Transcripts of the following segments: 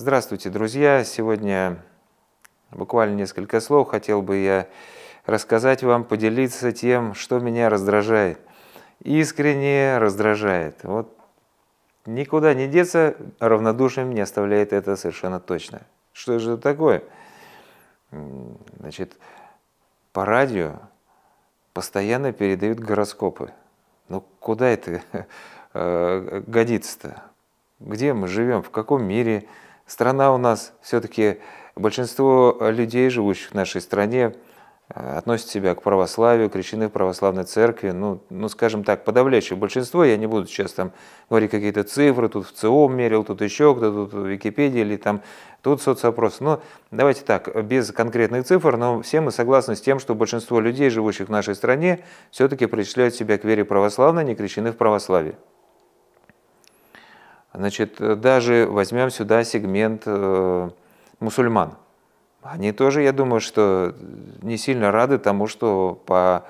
Здравствуйте, друзья! Сегодня буквально несколько слов хотел бы я рассказать вам, поделиться тем, что меня раздражает. Искренне раздражает. Вот никуда не деться, равнодушием не оставляет это совершенно точно. Что же это такое? Значит, по радио постоянно передают гороскопы. Ну куда это э, годится-то? Где мы живем? В каком мире? Страна у нас все-таки, большинство э, людей, живущих в нашей стране, э, относят себя к православию, крещены в православной церкви, ну, ну, скажем так, подавляющее большинство, я не буду сейчас там говорить какие-то цифры, тут в ЦИОМ мерил, тут еще кто-то, тут в Википедии или там, тут соцопрос. Но давайте так, без конкретных цифр, но все мы согласны с тем, что большинство людей, живущих в нашей стране, все-таки причисляют себя к вере православной, не крещены в православии. Значит, э, даже возьмем сюда сегмент э, мусульман. Они тоже, я думаю, что не сильно рады тому, что по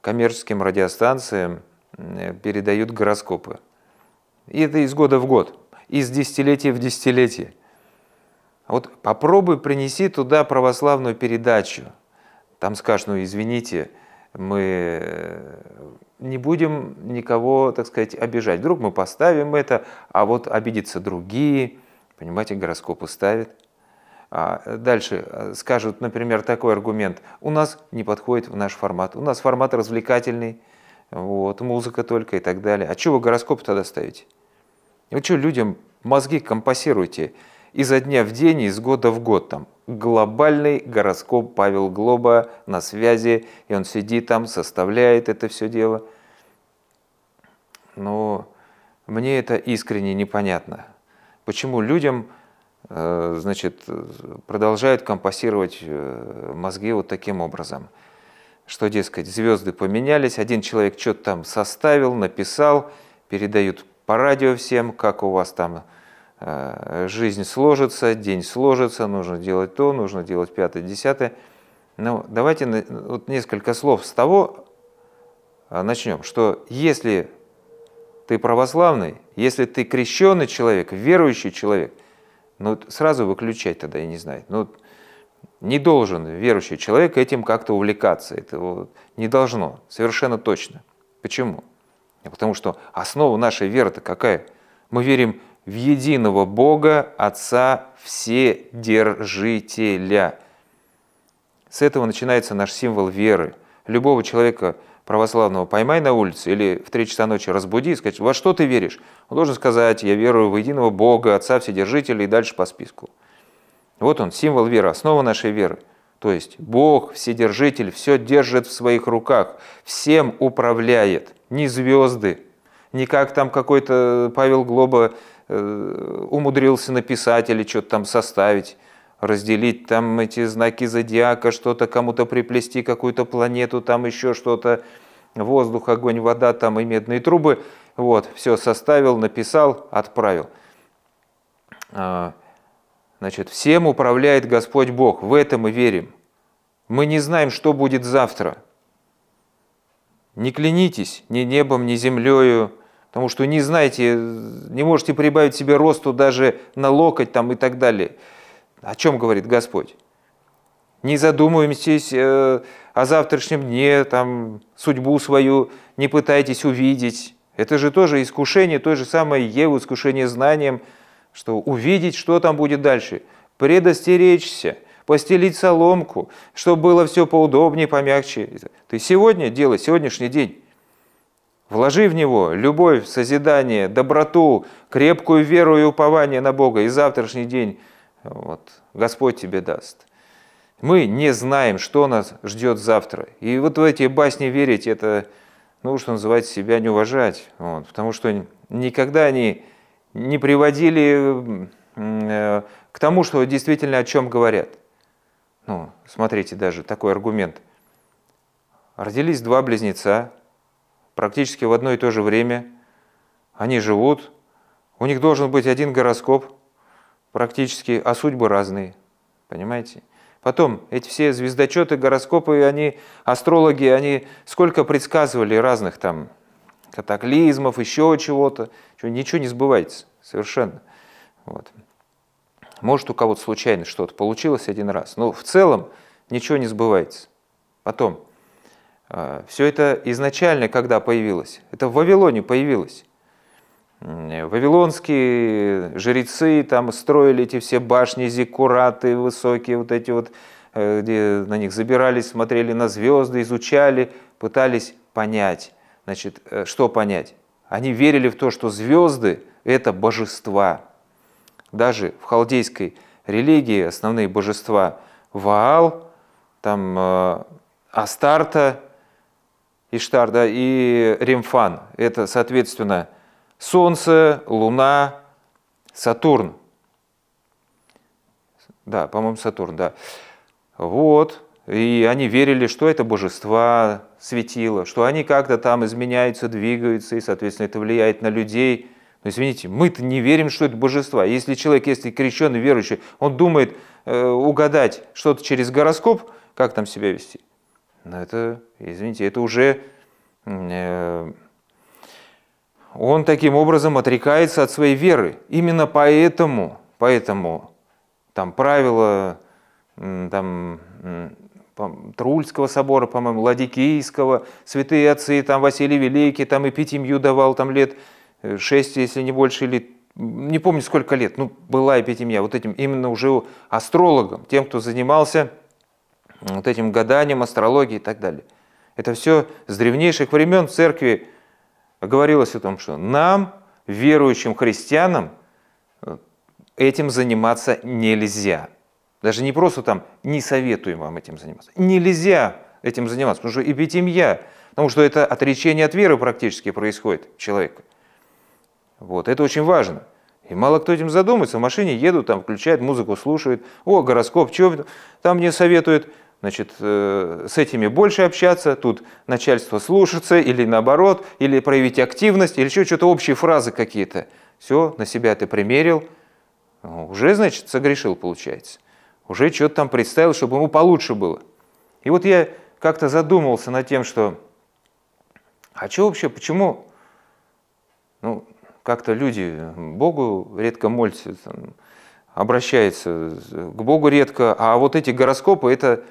коммерческим радиостанциям э, передают гороскопы. И это из года в год, из десятилетия в десятилетие. Вот попробуй принеси туда православную передачу. Там скажешь, ну извините, мы э, не будем никого, так сказать, обижать. Вдруг мы поставим это, а вот обидятся другие, понимаете, гороскопы ставят. А э, дальше э, скажут, например, такой аргумент, у нас не подходит в наш формат, у нас формат развлекательный, вот, музыка только и так далее. А чего вы гороскоп тогда ставите? Вы что, людям мозги компасируете изо дня в день, из года в год там? Глобальный гороскоп Павел Глоба на связи, и он сидит там, составляет это все дело но мне это искренне непонятно. Почему людям э, значит, продолжают компасировать э, мозги вот таким образом? Что, дескать, звезды поменялись, один человек что-то там составил, написал, передают по радио всем, как у вас там э, жизнь сложится, день сложится, нужно делать то, нужно делать пятое, десятое. Ну, давайте вот несколько слов с того а, начнем, что если ты православный, если ты крещенный человек, верующий человек, ну сразу выключать тогда, я не знаю. Ну, не должен верующий человек этим как-то увлекаться, это не должно, совершенно точно. Почему? А потому что основа нашей веры-то какая? Мы верим в единого Бога, Отца, Вседержителя. С этого начинается наш символ веры. Любого человека – православного поймай на улице или в 3 часа ночи разбуди и скажи, во что ты веришь? Он должен сказать, я верую в единого Бога, Отца Вседержителя и дальше по списку. Вот он, символ веры, основа нашей веры. То есть Бог, Вседержитель, все держит в своих руках, всем управляет, не звезды, не как там какой-то Павел Глоба э, умудрился написать или что-то там составить разделить там эти знаки зодиака, что-то кому-то приплести, какую-то планету, там еще что-то, воздух, огонь, вода, там и медные трубы. Вот, все составил, написал, отправил. А, значит, всем управляет Господь Бог, в это мы верим. Мы не знаем, что будет завтра. Не клянитесь ни небом, ни землею, потому что не знаете, не можете прибавить себе росту даже на локоть там и так далее. О чем говорит Господь? Не задумывайтесь э, о завтрашнем дне, там, судьбу свою не пытайтесь увидеть. Это же тоже искушение, то же самое Еву, искушение знанием, что увидеть, что там будет дальше. Предостеречься, постелить соломку, чтобы было все поудобнее, помягче. Ты сегодня делай, сегодняшний день. Вложи в него любовь, созидание, доброту, крепкую веру и упование на Бога, и завтрашний день – вот. Господь тебе даст. Мы не знаем, что нас ждет завтра. И вот в эти басни верить, это, ну, что называется, себя не уважать. Вот. Потому что никогда они не приводили э, к тому, что действительно о чем говорят. Ну, смотрите, даже такой аргумент. Родились два близнеца, практически в одно и то же время. Они живут, у них должен быть один гороскоп – практически, а судьбы разные, понимаете? Потом, эти все звездочеты, гороскопы, они, астрологи, они сколько предсказывали разных там катаклизмов, еще чего-то, ничего не сбывается совершенно. Вот. Может, у кого-то случайно что-то получилось один раз, но в целом ничего не сбывается. Потом, а, все это изначально, когда появилось, это в Вавилоне появилось. Вавилонские жрецы там строили эти все башни, зиккураты высокие, вот эти вот, э, где на них забирались, смотрели на звезды, изучали, пытались понять. Значит, э, что понять? Они верили в то, что звезды – это божества. Даже в халдейской религии основные божества – Ваал, там э, Астарта, Иштар, да, и Римфан. Это, соответственно, Солнце, Луна, Сатурн. Да, по-моему, Сатурн, да. Вот. И они верили, что это божества светило, что они как-то там изменяются, двигаются, и, соответственно, это влияет на людей. Но извините, мы-то не верим, что это божества. Если человек, если крещенный, верующий, он думает э, угадать что-то через гороскоп, как там себя вести? Но ну, это, извините, это уже э, он таким образом отрекается от своей веры. Именно поэтому, поэтому там правила там, Трульского собора, по-моему, Ладикийского, святые отцы, там Василий Великий, там и Пятимью давал там лет э, шесть, если не больше, или не помню сколько лет, ну, была и Петимья, вот этим именно уже астрологом, тем, кто занимался вот этим гаданием, астрологией и так далее. Это все с древнейших времен в церкви а говорилось о том, что нам, верующим христианам, этим заниматься нельзя. Даже не просто там «не советуем вам этим заниматься». Нельзя этим заниматься, потому что и эпитемия, потому что это отречение от веры практически происходит человека. Вот, это очень важно. И мало кто этим задумается, в машине едут, там включают музыку, слушают, о, гороскоп, чего там мне советуют, значит, э, с этими больше общаться, тут начальство слушаться или наоборот, или проявить активность, или еще что-то общие фразы какие-то. Все, на себя ты примерил, ну, уже, значит, согрешил, получается. Уже что-то там представил, чтобы ему получше было. И вот я как-то задумался над тем, что, а что вообще, почему, ну, как-то люди Богу редко молятся, обращаются э, к Богу редко, а вот эти гороскопы – это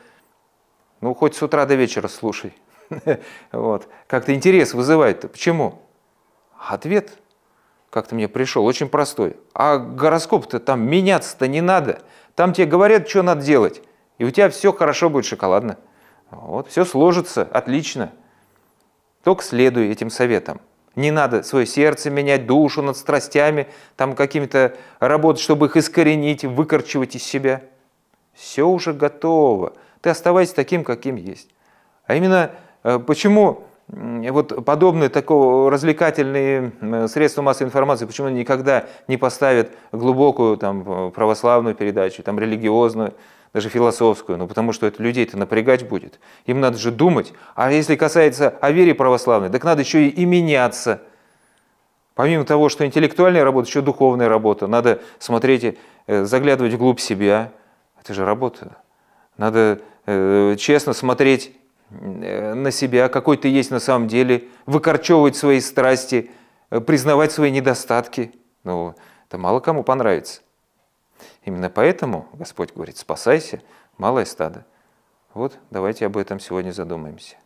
ну, хоть с утра до вечера слушай. вот. Как-то интерес вызывает-то. Почему? Ответ как-то мне пришел, очень простой. А гороскоп-то там меняться-то не надо. Там тебе говорят, что надо делать. И у тебя все хорошо будет шоколадно. Вот, все сложится, отлично. Только следуй этим советам. Не надо свое сердце менять, душу над страстями, там какими-то работать, чтобы их искоренить, выкорчивать из себя. Все уже готово. Ты оставайся таким, каким есть. А именно, э, почему вот подобные такого развлекательные средства массовой информации, почему они никогда не поставят глубокую там, э, православную передачу, там, религиозную, даже философскую, ну потому что это людей это напрягать будет. Им надо же думать. А если касается о вере православной, так надо еще и, и меняться. Помимо того, что интеллектуальная работа, еще духовная работа. Надо смотреть, э, заглядывать вглубь себя. Это же работа. Надо э, честно смотреть э, на себя, какой ты есть на самом деле, выкорчевывать свои страсти, э, признавать свои недостатки. Ну, это мало кому понравится. Именно поэтому Господь говорит, спасайся, малое стадо. Вот давайте об этом сегодня задумаемся.